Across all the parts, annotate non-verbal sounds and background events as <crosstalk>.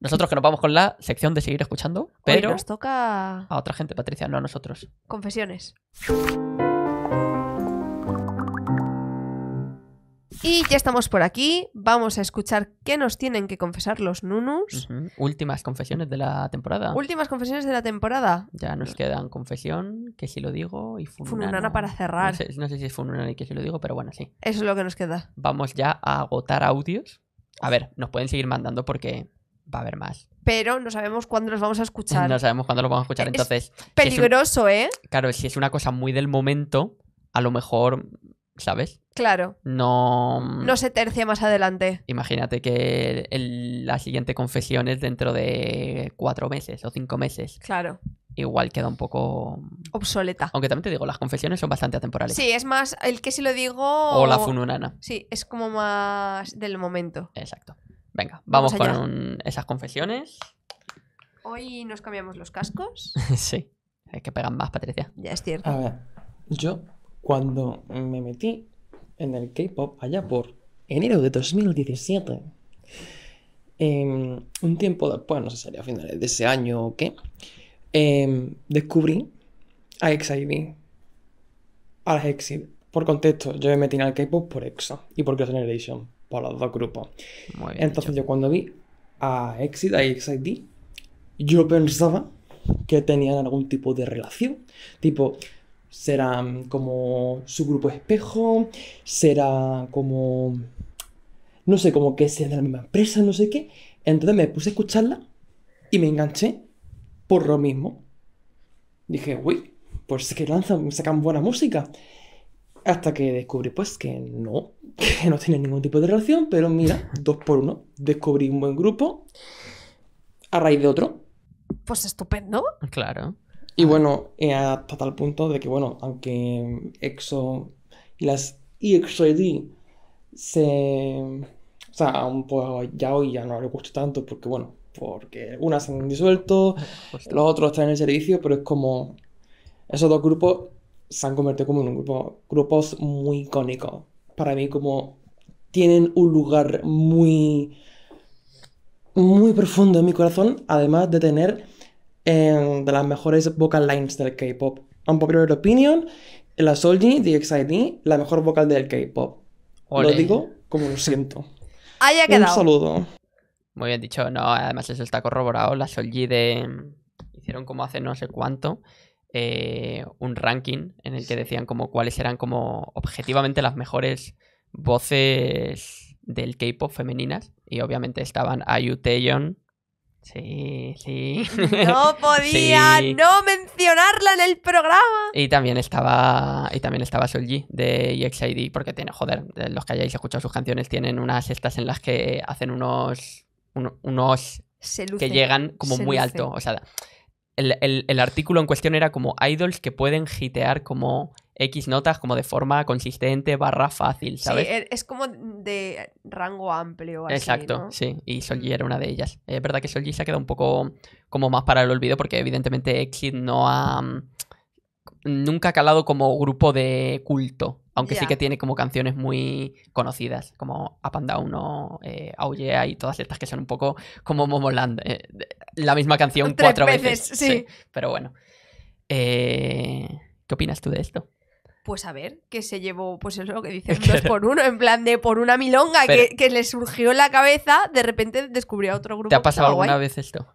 Nosotros que nos vamos con la sección de seguir escuchando, pero nos toca a otra gente, Patricia, no a nosotros. Confesiones. Y ya estamos por aquí. Vamos a escuchar qué nos tienen que confesar los nunus. Últimas confesiones de la temporada. Últimas confesiones de la temporada. Ya nos quedan confesión, que si lo digo, y fununana. para cerrar. No sé, si es y que si lo digo, pero bueno, sí. Eso es lo que nos queda. Vamos ya a agotar audios. A ver, nos pueden seguir mandando porque va a haber más. Pero no sabemos cuándo los vamos a escuchar. No sabemos cuándo los vamos a escuchar, entonces... peligroso, ¿eh? Claro, si es una cosa muy del momento, a lo mejor ¿sabes? Claro. No. Mm, no se tercia más adelante. Imagínate que la siguiente confesión es dentro de cuatro meses o cinco meses. Claro. Igual queda un poco. Mm, Obsoleta. Aunque también te digo, las confesiones son bastante atemporales. Sí, es más el que si lo digo. O, la fununana. Sí, es como más del momento. Exacto. Venga, vamos, con esas confesiones. Hoy nos cambiamos los cascos. <laughs> sí. Hay que pegar más, Patricia. Ya es cierto. A ver, yo cuando me metí en el K-Pop allá por enero de 2017, em, un tiempo después, no sé si sería a finales de ese año o qué, em, descubrí a EXID, a las EXID. Por contexto, yo me metí en el K-Pop por EXO y por Cross Generation, por los dos grupos. Muy bien Entonces yo cuando vi a EXID, a EXID, yo pensaba que tenían algún tipo de relación, tipo será como su grupo espejo, será como, no sé, como que sea de la misma empresa, no sé qué. Entonces me puse a escucharla y me enganché por lo mismo. Dije, uy, pues que lanzan, sacan buena música. Hasta que descubrí, pues, que no, que no tiene ningún tipo de relación, pero mira, <laughs> dos por uno. Descubrí un buen grupo a raíz de otro. Pues estupendo. Claro. Y bueno, eh, hasta tal punto de que, bueno, aunque EXO y las EXO-ID se... O sea, aún pues ya hoy ya no le gusta tanto porque, bueno, porque unas han disuelto, <laughs> los otros están en el servicio, pero es como... Esos dos grupos se han convertido como en un grupo, grupos muy icónicos. Para mí como tienen un lugar muy... muy profundo en mi corazón, además de tener de las mejores vocal lines del K-pop. un de opinion, la Solji de XID, la mejor vocal del K-pop. Lo digo como lo siento. <laughs> Ha quedado. Un saludo. Muy bien dicho, no, además eso está corroborado. La Solji de. Mm, hicieron como hace no sé cuánto. Eh, un ranking en el que decían como cuáles eran como objetivamente las mejores voces del K-pop femeninas. Y obviamente estaban Ayu Sí, sí. No <laughs> podía no mencionarla en el programa. Y también estaba. Y también estaba Solji de EXID. Porque tiene, joder, los que hayáis escuchado sus canciones tienen unas estas en las que hacen unos. unos que llegan como muy alto. O sea, el, el artículo en cuestión era como idols que pueden hitear como X notas como de forma consistente barra fácil, ¿sabes? Sí, e-, es como de rango amplio. Exacto, sí. Y Solji mm. era una de ellas. Es verdad que Solji se ha quedado un poco como más para el olvido porque evidentemente Exit no ha... Mm, nunca ha calado como grupo de culto, aunque sí que tiene como canciones muy conocidas, como Up and Down o eh, oh y todas estas que son un poco como Momoland. Eh, la misma canción cuatro veces. sí. Pero bueno. Eh, ¿Qué opinas tú de esto? pues a ver, que se llevó, pues es lo que dicen, dos por uno, en plan de por una milonga que, le surgió en la cabeza, de repente descubrió otro grupo. ¿Te ha pasado alguna vez esto?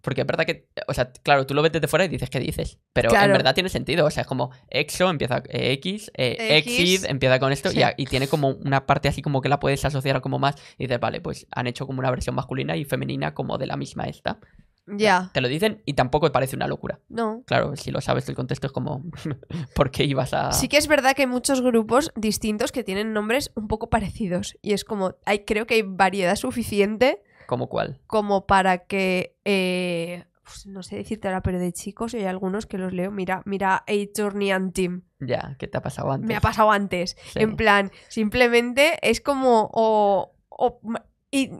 Porque es verdad que, o sea, claro, tú lo ves desde fuera y dices que dices, pero en verdad tiene sentido. O sea, es como EXO empieza eh, X, eh, X, EXID empieza con esto y, y, tiene como una parte así como que la puedes asociar como más. Y dices, vale, pues han hecho como una versión masculina y femenina como de la misma esta. Ya. Te lo dicen y tampoco parece una locura. No. Claro, si lo sabes el contexto es como, <laughs> ¿por qué ibas a...? Sí que es verdad que hay muchos grupos distintos que tienen nombres un poco parecidos. Y es como, hay, creo que hay variedad suficiente. ¿Como cuál? Como para que... Eh, pues, no sé decirte ahora, pero de chicos hay algunos que los leo. Mira, mira A-Journey and Team. Ya, ¿qué te ha pasado antes? Me ha pasado antes. En plan, simplemente es como... O, o, y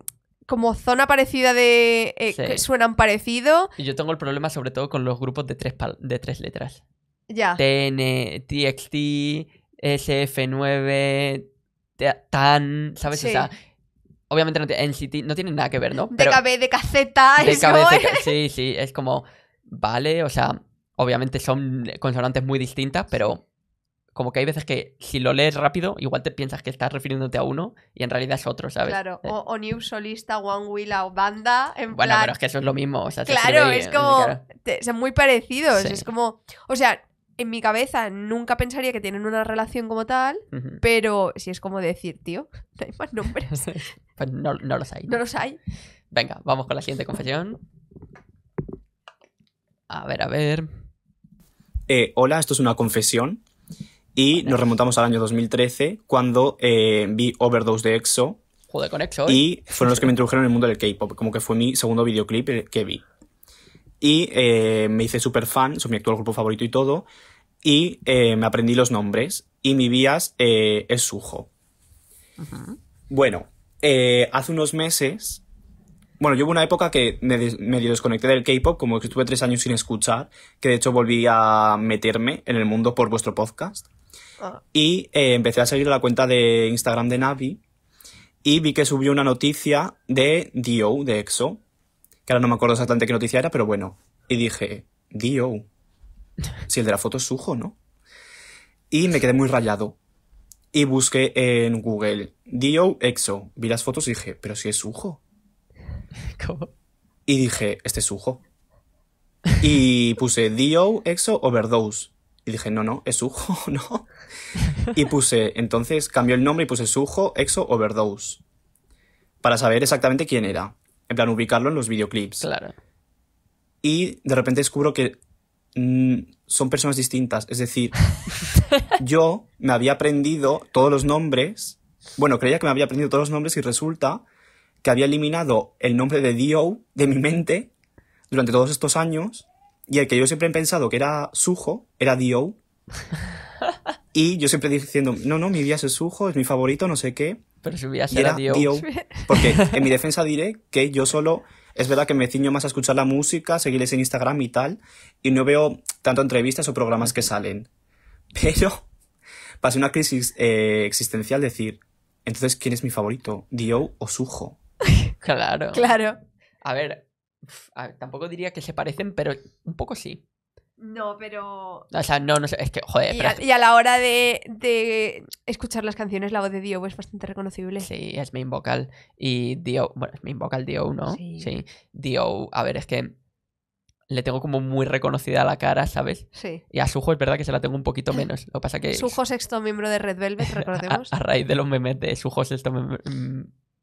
como zona parecida de... Eh, que suenan parecido. Y yo tengo el problema sobre todo con los grupos de tres, de tres letras. Ya. TN, TXT, SF9, TAN, ¿sabes? O sea, obviamente no tiene no tiene nada que ver, ¿no? Pero DKB, de DKB, <laughs> Sí, sí, es como, vale, o sea, obviamente son consonantes muy distintas, pero como que hay veces que si lo lees rápido, igual te piensas que estás refiriéndote a uno y en realidad es otro, ¿sabes? Claro, eh. o, o New Solista, One Wheel o Banda. bueno, pero es que eso es lo mismo. claro, es como. son muy parecidos. Es como. O sea, en mi cabeza nunca pensaría que tienen una relación como tal, pero si es como decir, tío, <laughs> <laughs> pues no hay más nombres. pues no, los hay. ¿no? los hay. Venga, vamos con la siguiente confesión. A ver, a ver. Eh, hola, esto es una confesión. Y nos remontamos al año 2013, cuando eh, vi Overdose de EXO. Joder, con EXO. Y ¿eh? fueron los que me introdujeron en el mundo del K-pop, como que fue mi segundo videoclip eh, que vi. Y me hice súper fan, son mi actual grupo favorito y todo. Y me aprendí los nombres. Y mi vías es Sujo. Bueno, hace unos meses bueno, yo hubo una época que me desconecté del K-pop, como que estuve tres años sin escuchar, que de hecho volví a meterme en el mundo por vuestro podcast. Y eh, empecé a seguir la cuenta de Instagram de Navi y vi que subió una noticia de Dio, de EXO, que ahora no me acuerdo exactamente qué noticia era, pero bueno. Y dije, Dio, si el de la foto es Sujo, ¿no? Y me quedé muy rayado. Y busqué en Google Dio EXO. Vi las fotos y dije, pero si es Sujo. <laughs> ¿Cómo? Y dije, este es Sujo. Y puse Dio EXO Overdose. Y dije, no, no, es Sujo, <laughs> no. Y puse, entonces cambió el nombre y puse Sujo, Exo, Overdose. Para saber exactamente quién era. En plan, ubicarlo en los videoclips. Claro. Y de repente descubro que mm, son personas distintas. Es decir, <laughs> yo me había aprendido todos los nombres. Bueno, creía que me había aprendido todos los nombres y resulta que había eliminado el nombre de Dio de mi mente durante todos estos años y el que yo siempre he pensado que era Sujo, era Dio. <laughs> y yo siempre diciendo, no, no, mi viaje es Sujo, es mi favorito, no sé qué. Pero su día era, Dio. <laughs> Porque en mi defensa diré que yo solo es verdad que me ciño más a escuchar la música, seguirles en Instagram y tal, y no veo tanto entrevistas o programas que salen. Pero pasé una crisis eh, existencial decir, entonces, ¿quién es mi favorito? ¿Dio o Sujo? <laughs> claro. Claro. A ver, tampoco diría que se parecen, pero un poco sí. No, pero. O sea, no, no sé, es que, joder. Y a, la hora de, escuchar las canciones, la voz de Dio es bastante reconocible. Sí, es main vocal. Y Dio, bueno, es main vocal Dio, ¿no? Sí. sí. Dio, a ver, es que le tengo como muy reconocida la cara, ¿sabes? Sí. Y a Sujo es verdad que se la tengo un poquito menos. Lo que pasa que. Sujo, sexto miembro de Red Velvet, <laughs> recordemos. a, raíz de los memes de Sujo, sexto miembro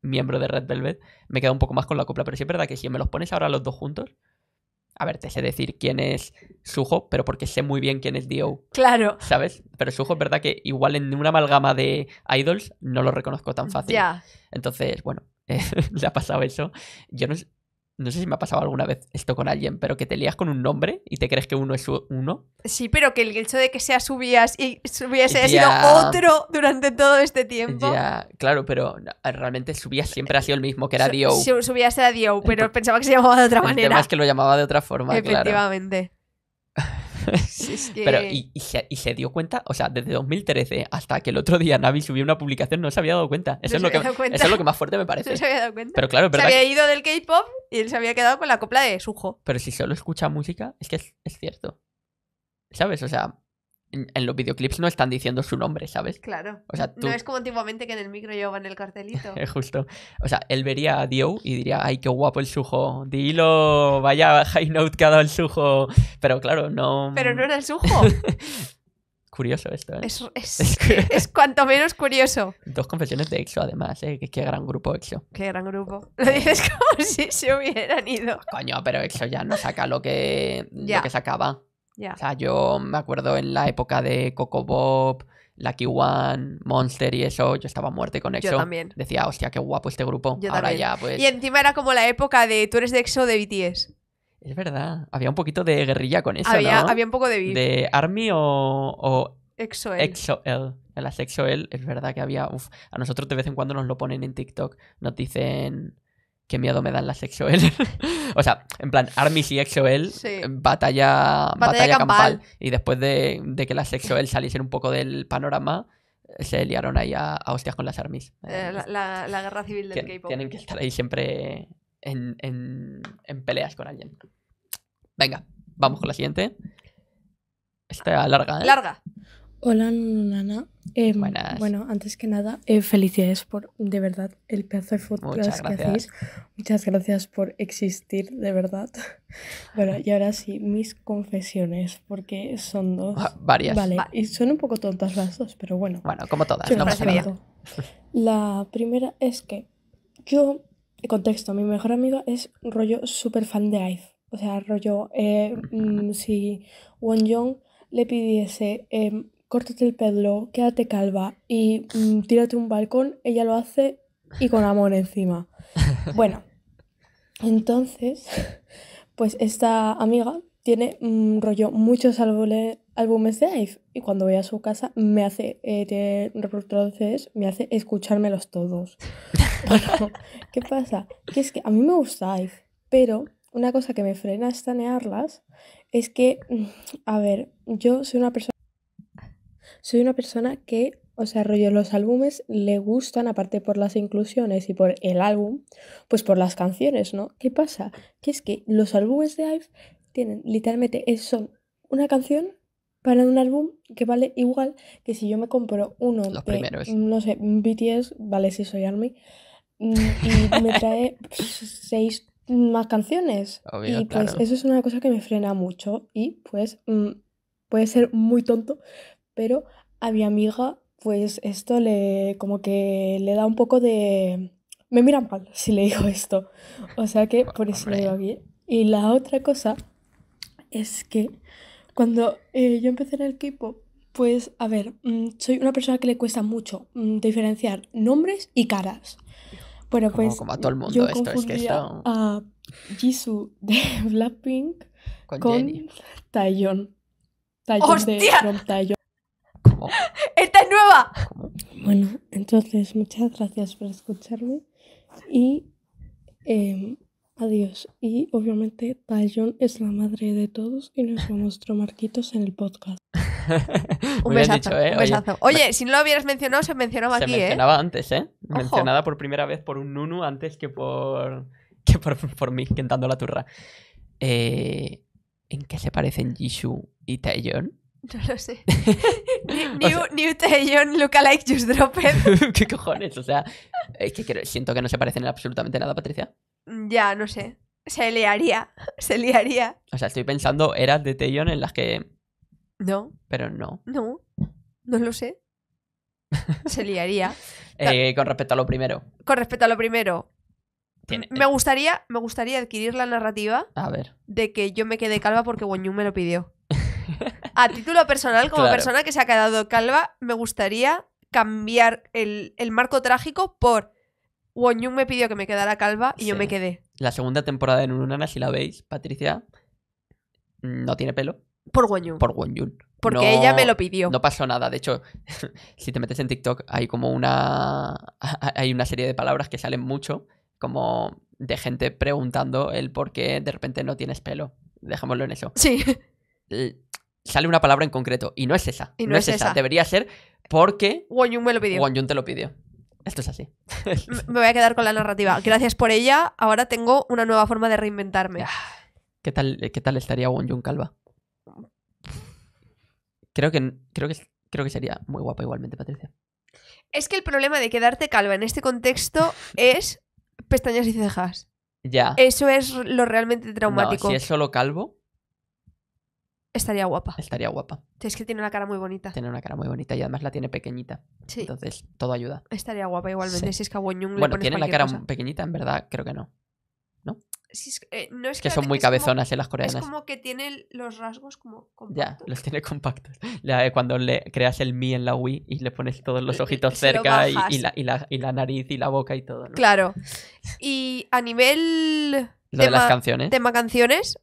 miembro de Red Velvet, me queda un poco más con la copla, pero sí es verdad que si me los pones ahora los dos juntos, a ver, te sé decir quién es Sujo, pero porque sé muy bien quién es Dio. Claro. ¿Sabes? Pero Sujo es verdad que igual en una amalgama de idols no lo reconozco tan fácil. Entonces, bueno, <laughs> le ha pasado eso. Yo no sé, no sé si me ha pasado alguna vez esto con alguien, pero que te lías con un nombre y te crees que uno es uno. Sí, pero que el hecho de que sea subías y subías haya sido otro durante todo este tiempo. Ya, claro, pero realmente subías siempre ha sido el mismo, que era Dio. Subías era Dio, pero pensaba que se llamaba de otra manera. El tema es que lo llamaba de otra forma, Efectivamente. <laughs> <laughs> <laughs> Pero, y, se, dio cuenta, o sea, desde 2013 hasta que el otro día Navi subió una publicación, no se había dado cuenta. Eso, es, lo que, lo que más fuerte me parece. <laughs> No se había dado cuenta. Pero claro, Se había ido del K-pop y él se había quedado con la copla de Sujo. Pero si solo escucha música, es que es cierto. ¿Sabes? O sea, en los videoclips no están diciendo su nombre, ¿sabes? Claro. O sea, tú... No es como antiguamente que en el micro llevaban el cartelito. <laughs> Justo. O sea, él vería a Dio y diría, ay, qué guapo el sujo. Dilo, vaya high note que ha dado el sujo. Pero claro, no... Pero no era el sujo. <laughs> curioso esto, ¿eh? <laughs> Es, cuanto menos curioso. Dos confesiones de EXO, además, ¿eh? Qué, gran grupo EXO. Qué gran grupo. Eh. Lo dices como si se hubieran ido. Coño, pero EXO ya no saca lo que, Lo que sacaba. O sea, yo me acuerdo en la época de Coco Bob, Lucky One, Monster y eso, yo estaba muerte con EXO. Yo también. Decía, hostia, qué guapo este grupo. Ahora ya, pues... Y encima era como la época de tú eres de EXO de BTS. Es verdad. Había un poquito de guerrilla con eso, había, ¿no? Había un poco de... ¿De ARMY o, o... EXO-L. EXO-L. EXO-L es verdad que había... a nosotros de vez en cuando nos lo ponen en TikTok. Nos dicen qué miedo me dan las XOL. <laughs> o sea, en plan, Armis y XOL, batalla, batalla, campal. Y después de, que las XOL saliesen un poco del panorama, eh, se liaron ahí a, hostias con las Armis. Eh, la, guerra civil del K-pop. Tienen que estar ahí siempre en, peleas con alguien. Venga, vamos con la siguiente. Está larga, ¿eh? Larga. Hola, Nana. Em, bueno, antes que nada, eh, felicidades por de verdad el pedazo de fotos que hacéis. Muchas gracias por existir, de verdad. <laughs> Bueno, y ahora sí, mis confesiones, porque son dos. Ah, varias. Vale, y son un poco tontas las dos, pero bueno. Bueno, como todas, no La primera es que yo, contexto, mi mejor amiga es rollo super fan de IVE. O sea, rollo, eh, mm, si Won Young le pidiese em, córtate el pelo, quédate calva y mm, tírate un balcón, ella lo hace y con amor encima. <laughs> Bueno, entonces, pues esta amiga tiene un mm, rollo muchos álbumes, de Ive y cuando voy a su casa me hace, eh, me hace escuchármelos todos. <laughs> ¿qué pasa? Que es que a mí me gusta Ive, pero una cosa que me frena a estanearlas es que, mm, a ver, yo soy una persona... Soy una persona que, o sea, rollo, los álbumes le gustan, aparte por las inclusiones y por el álbum, pues por las canciones, ¿no? ¿Qué pasa? Que es que los álbumes de Ive tienen, literalmente, son una canción para un álbum que vale igual que si yo me compro uno de, primeros. no sé, BTS, vale, si soy ARMY, mm, y me trae pues, seis más canciones. y pues eso es una cosa que me frena mucho y pues mm, puede ser muy tonto, pero a mi amiga pues esto le como que le da un poco de... Me miran mal <laughs> si le digo esto. O sea que por eso le digo bien Y la otra cosa es que cuando eh, yo empecé en el k pues a ver, mm, soy una persona que le cuesta mucho mm, diferenciar nombres y caras. Bueno, pues como a todo el mundo yo esto es que a Jisoo de <laughs> Blackpink con, con Taeyeon. de ¡Esta es nueva! Bueno, entonces muchas gracias por escucharme y em, adiós. Y obviamente Taeyong es la madre de todos y nos mostró marquitos en el podcast. <laughs> un, besazo, ¿eh? Oye, si no lo hubieras mencionado, se mencionaba aquí, Se ¿eh? mencionaba antes, ¿eh? Mencionada por primera vez por un Nunu antes que por, que por, por mí, quentando la turra. Eh, ¿En qué se parecen Jisoo y Taeyeon? <laughs> No lo sé. new, new, lookalike just Dropped <laughs> ¿Qué cojones? O sea, es que siento que no se parecen en absolutamente nada, Patricia. Mm, ya, no sé. Se liaría. <laughs> Se liaría. O sea, estoy pensando eras de Taeyeon en las que. No. Pero no. No. No lo sé. Se liaría. eh, con respecto a lo primero. Con respecto a lo primero. Me gustaría, me gustaría adquirir la narrativa a ver. de que yo me quedé calva porque Wanyu me lo pidió. A título personal, como persona que se ha quedado calva, me gustaría cambiar el, marco trágico por Won me pidió que me quedara calva y yo me quedé. La segunda temporada de Unana, si la veis, Patricia mm, no tiene pelo. Por Won Por Won Porque ella me lo pidió. No pasó nada. De hecho, <laughs> si te metes en TikTok, hay como una. <laughs> Hay una serie de palabras que salen mucho, como de gente preguntando el por qué de repente no tienes pelo. Dejémoslo en eso. Sí sale una palabra en concreto y no es esa. no, es, esa. Debería ser porque Won me lo pidió. te lo pidió. Esto es así. <laughs> me voy a quedar con la narrativa. Gracias por ella. Ahora tengo una nueva forma de reinventarme. Ah, ¿Qué tal, qué tal estaría Won calva? Creo que, creo, que, creo que sería muy guapa igualmente, Patricia. Es que el problema de quedarte calva en este contexto <laughs> es pestañas y cejas. Ya. Eso es lo realmente traumático. No, si es solo calvo, Estaría guapa. Estaría guapa. Es que tiene una cara muy bonita. Tiene una cara muy bonita y además la tiene pequeñita. Entonces, todo ayuda. Estaría guapa igualmente. Si es que a Bueno, tiene la cara pequeñita, en verdad, creo que no. ¿No? es, eh, no es que, son muy cabezonas eh, las coreanas. Es como que tiene los rasgos como compactos. Ya, los tiene compactos. <laughs> Eh, cuando le creas el mi en la Wii y le pones todos los <laughs> ojitos cerca y, y, la, nariz y la boca y todo. Claro. Y a nivel. Lo de las canciones. Tema canciones.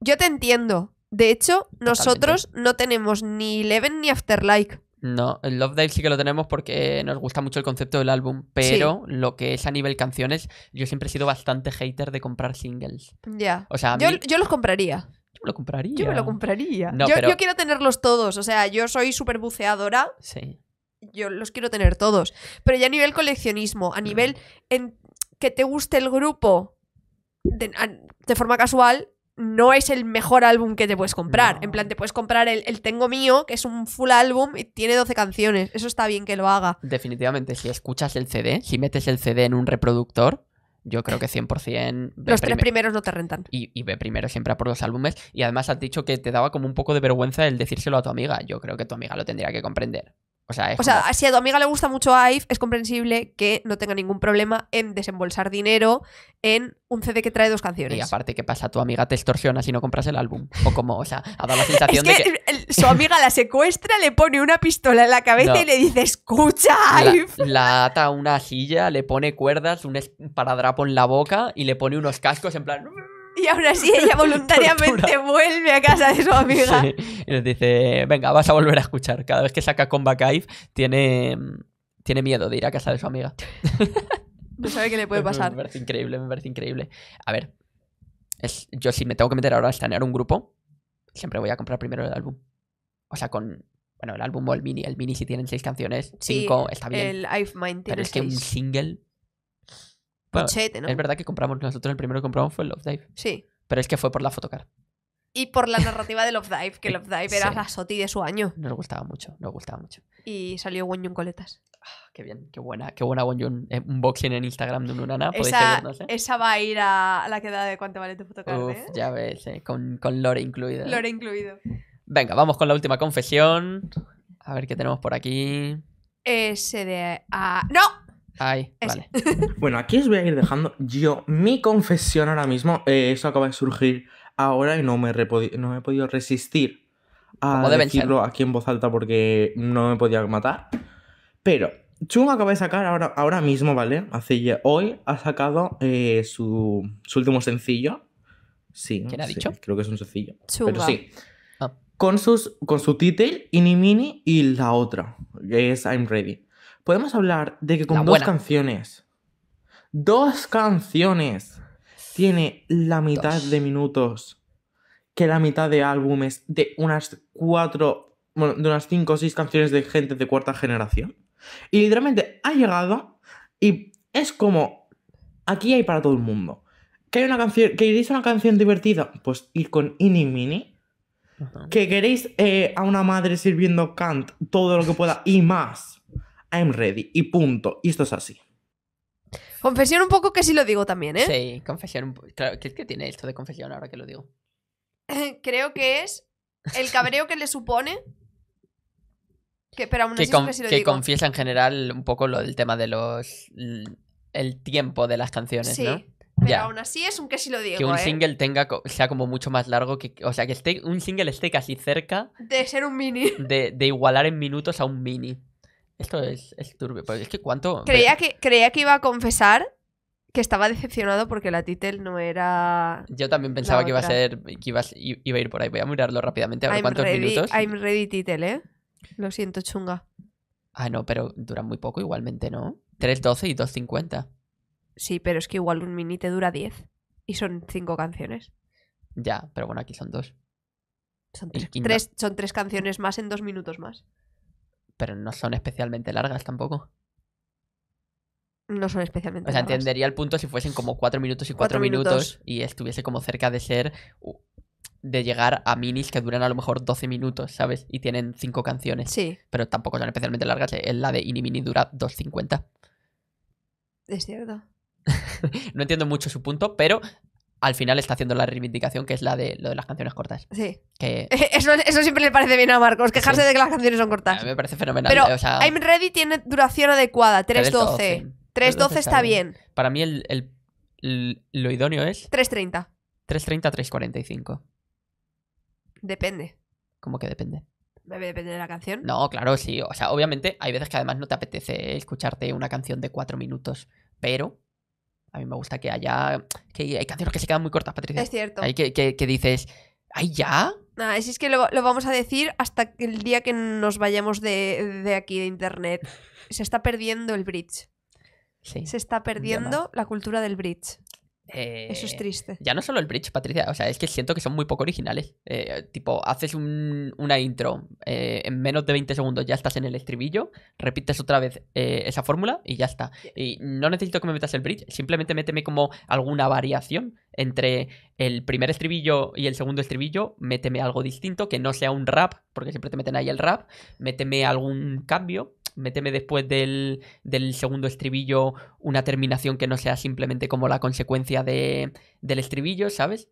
Yo te entiendo. De hecho, nosotros no tenemos ni Eleven ni Afterlife. No, el Love Dive sí que lo tenemos porque nos gusta mucho el concepto del álbum, pero lo que es a nivel canciones, yo siempre he sido bastante hater de comprar singles. Ya. O sea, yo, yo los compraría. Yo me lo compraría. Yo me lo compraría. yo, quiero tenerlos todos. O sea, yo soy súper buceadora. Sí. Yo los quiero tener todos. Pero ya a nivel coleccionismo, a mm. nivel en que te guste el grupo de forma casual, no es el mejor álbum que te puedes comprar. En plan, te puedes comprar el, Tengo Mío, que es un full álbum y tiene 12 canciones. Eso está bien que lo haga. Definitivamente, si escuchas el CD, si metes el CD en un reproductor, yo creo que 100%... Los tres primeros no te rentan. Y, y, ve primero siempre a por los álbumes. Y además has dicho que te daba como un poco de vergüenza el decírselo a tu amiga. Yo creo que tu amiga lo tendría que comprender. O sea, o sea, si a tu amiga le gusta mucho IVE, es comprensible que no tenga ningún problema en desembolsar dinero en un CD que trae dos canciones. Y aparte, ¿qué pasa? Tu amiga te extorsiona si no compras el álbum. O como, o sea, ha dado la <laughs> sensación de que. Su amiga la secuestra, le pone una pistola en la cabeza y le dice: ¡Escucha, IVE! La, ata a una silla, le pone cuerdas, un paradrapo en la boca y le pone unos cascos en plan. Y aún así ella <laughs> voluntariamente vuelve a casa de su amiga. Y les dice, venga, vas a volver a escuchar. Cada vez que saca Combat Ive, tiene, tiene miedo de ir a casa de su amiga. <laughs> No sabe qué le puede <laughs> pasar. Me parece increíble, me parece increíble. A ver, yo si me tengo que meter ahora a estanear un grupo, siempre voy a comprar primero el álbum. O sea, con, bueno, el álbum o el mini. El mini si tienen seis canciones, cinco, está bien. El I've Mind tiene Pero es que un single es verdad que compramos, nosotros el primero que compramos fue Love Dive. Sí. Pero es que fue por la photocard. Y por la narrativa de Love Dive, que <laughs> eh, Love Dive era la soti de su año. Nos gustaba mucho, nos gustaba mucho. Y salió Wonyun Coletas. Ah, qué bien, qué buena, qué buena Wonyun. Eh, un boxing en Instagram de un Unana, esa, ¿eh? Esa va a ir a la quedada de cuánto vale tu photocard, ya ves, con, con lore incluido. Lore incluido. Venga, vamos con la última confesión. A ver qué tenemos por aquí. SDA. ¡No! <laughs> bueno, aquí os voy a ir dejando yo mi confesión ahora mismo. Eh, eso acaba de surgir ahora y no me, he podido resistir a decirlo aquí en voz alta porque no me podía matar. Pero Chung acaba de sacar ahora, ahora mismo, ¿vale? hoy ha sacado eh, su, último sencillo. Sí, ha dicho? Creo que es un sencillo. Pero sí. Ah. Con, sus, con su título, Inimini y la otra, que es I'm Ready podemos hablar de que con dos canciones, dos canciones, tiene la mitad de minutos que la mitad de álbumes de unas cuatro, bueno, de unas cinco o seis canciones de gente de cuarta generación. Y literalmente ha llegado y es como, aquí hay para todo el mundo. Que hay una canción, que queréis una canción divertida, pues ir con Inimini Mini. Que queréis eh, a una madre sirviendo cant todo lo que pueda y más I'm ready y punto. Y esto es así. Confesión un poco que sí lo digo también, ¿eh? Sí, confesión un poco. Claro, ¿qué, tiene esto de confesión ahora que lo digo? <laughs> Creo que es el cabreo que le supone. Que, pero aún así confiesa en general un poco lo del tema de los. el tiempo de las canciones, sí. ¿no? Pero aún así es un que sí lo digo. Que un ¿eh? single tenga, sea como mucho más largo que. O sea, que esté, un single esté casi cerca. De ser un mini. de igualar en minutos a un mini. Esto es, turbio. es que cuánto. Creía que, creía que iba a confesar que estaba decepcionado porque la titel no era. Yo también pensaba que iba a ser. iba ir por ahí. Voy a mirarlo rápidamente a I'm cuántos ready, minutos. I'm ready title, ¿eh? Lo siento, chunga. Ah, no, pero dura muy poco igualmente, ¿no? 3.12 y 2.50. Sí, pero es que igual un mini te dura 10. Y son 5 canciones. Ya, pero bueno, aquí son dos. Son tres, son tres canciones más en 2 minutos más. Pero no son especialmente largas tampoco. No son especialmente largas. O sea, entendería el punto si fuesen como 4 minutos y 4 minutos. y estuviese como cerca de ser. de llegar a minis que duran a lo mejor 12 minutos, ¿sabes? Y tienen cinco canciones. Sí. Pero tampoco son especialmente largas. Eh, la de Inimini dura 2.50. Es cierto. <laughs> no entiendo mucho su punto, pero al final está haciendo la reivindicación que es la de lo de las canciones cortas. Sí. Que... <laughs> Eso, siempre le parece bien a Marcos, quejarse de que las canciones son cortas. A mí me parece fenomenal. I'm Ready tiene duración adecuada, 3.12. 3.12 está bien. Para mí el, lo idóneo es... 3.30. 3.30, 3.45. Depende. ¿Cómo que depende? Debe depender de la canción. No, claro, sí. O sea, obviamente hay veces que además no te apetece escucharte una canción de cuatro minutos, pero a mí me gusta que haya. que hay canciones que se quedan muy cortas, Patricia. Es cierto. Hay que, que, dices. ¡Ay, ya! Nada, es que lo, vamos a decir hasta el día que nos vayamos de, de aquí, de internet. <laughs> Se está perdiendo el bridge. Sí, se está perdiendo la cultura del bridge. Eso es eh, triste. Ya no solo el bridge, Patricia, o sea, es que siento que son muy poco originales. Eh, tipo, haces una intro, eh, en menos de 20 segundos ya estás en el estribillo, repites otra vez esa fórmula y ya está. Y no necesito que me metas el bridge, simplemente méteme como alguna variación entre el primer estribillo y el segundo estribillo, méteme algo distinto, que no sea un rap, porque siempre te meten ahí el rap, méteme algún cambio, méteme después del, segundo estribillo una terminación que no sea simplemente como la consecuencia de, del estribillo, ¿sabes?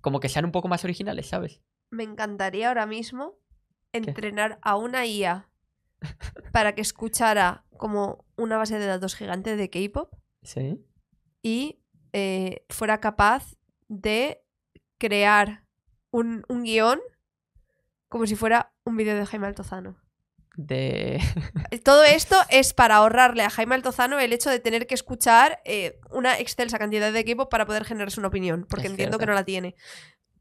Como que sean un poco más originales, ¿sabes? Me encantaría ahora mismo entrenar a una IA para que escuchara como una base de datos gigante de K-pop. Sí. Y eh, fuera capaz de crear un, un guión como si fuera un vídeo de Jaime Altozano de... <laughs> Eh, todo esto es para ahorrarle a Jaime Altozano el hecho de tener que escuchar eh, una excelsa cantidad de equipo para poder generarse una opinión, porque entiendo que no la tiene.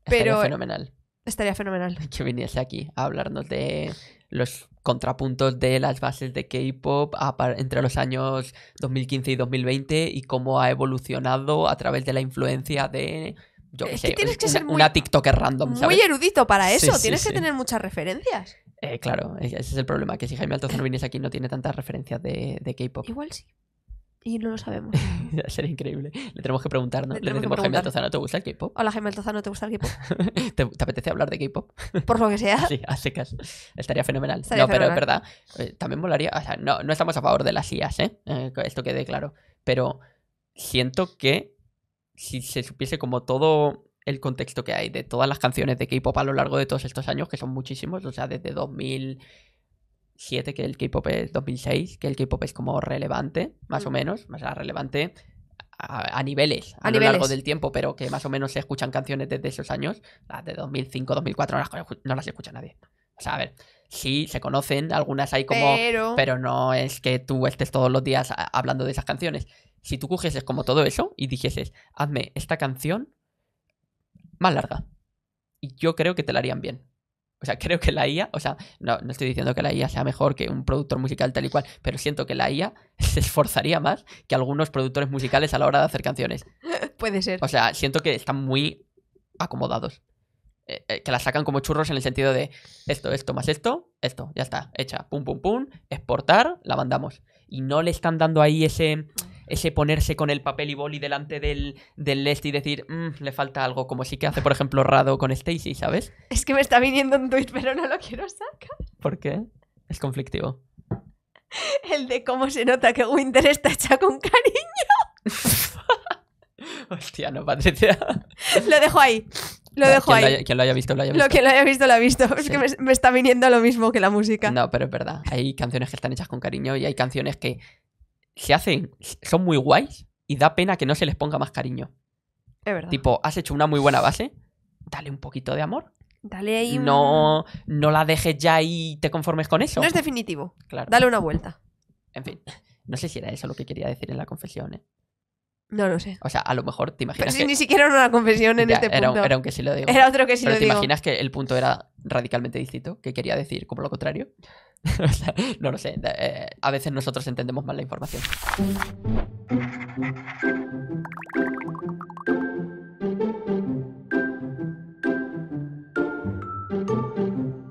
Pero estaría fenomenal. Estaría fenomenal. <laughs> Que viniese aquí a hablarnos de los contrapuntos de las bases de K-pop entre los años 2015 y 2020 y cómo ha evolucionado a través de la influencia de yo es que una, TikToker random. Muy erudito para eso, tienes que tener muchas referencias. Eh, claro, ese es el problema, que si Jaime Altozano viniese aquí no tiene tantas referencias de, de K-pop. Igual sí. Y no lo sabemos. <laughs> Sería increíble. Le tenemos que preguntar, ¿no? Le, Le decimos, Jaime Altozano, ¿te gusta el K-pop? Hola, Jaime Altozano, ¿te gusta el K-pop? <laughs> ¿Te, apetece hablar de K-pop? <laughs> Por lo que sea. Sí, hace caso. Estaría fenomenal. no, pero es verdad. Eh, también molaría. O sea, no, no estamos a favor de las IAS, ¿eh? eh esto quede claro. Pero siento que si se supiese como todo el contexto que hay de todas las canciones de K-pop a lo largo de todos estos años, que son muchísimos, o sea, desde 2007, que el K-pop es 2006, que el K-pop es como relevante, más o menos, más o sea, relevante a, niveles a, lo largo del tiempo, pero que más o menos se escuchan canciones desde esos años, de 2005, 2004, no las, no las escucha nadie. O sea, a ver, sí, se conocen, algunas hay como... Pero... pero no es que tú estés todos los días hablando de esas canciones. Si tú cogieses como todo eso y dijeses, hazme esta canción más larga. Y yo creo que te la harían bien. O sea, <laughs> creo que la IA, o sea, no, no, estoy diciendo que la IA sea mejor que un productor musical tal y cual, pero siento que la IA <laughs> se esforzaría más que algunos productores musicales a la hora de hacer canciones. <laughs> Puede ser. O sea, siento que están muy acomodados. Eh, eh, que la sacan como churros en el sentido de esto, esto más esto, esto, ya está, hecha, pum, pum, pum, exportar, la mandamos. Y no le están dando ahí ese ese ponerse con el papel y boli delante del, del este y decir, mm, le falta algo, como sí que hace, por ejemplo, Rado con Stacy, ¿sabes? Es que me está viniendo un tuit, pero no lo quiero sacar. ¿Por qué? Es conflictivo. El de cómo se nota que Winter está hecha con cariño. <laughs> Hostia, no, Patricia. Lo dejo ahí. Lo dejo ahí. quien lo haya visto, lo haya visto. Lo, que lo haya visto, lo ha visto. Es que me, está viniendo lo mismo que la música. No, pero es verdad. Hay canciones que están hechas con cariño y hay canciones que se hacen, son muy guays y da pena que no se les ponga más cariño. Es verdad. Tipo, has hecho una muy buena base, dale un poquito de amor. Dale ahí un... No, no la dejes ya y te conformes con eso. No es definitivo. Claro. Dale una vuelta. En fin, no sé si era eso lo que quería decir en la confesión, ¿eh? No lo sé. O sea, a lo mejor te imaginas. Pero si ni siquiera era una confesión en este punto. Era un que sí lo digo. Era otro que Pero te imaginas que el punto era radicalmente distinto, que quería decir como lo contrario. <laughs> no lo sé. Eh, a veces nosotros entendemos mal la información.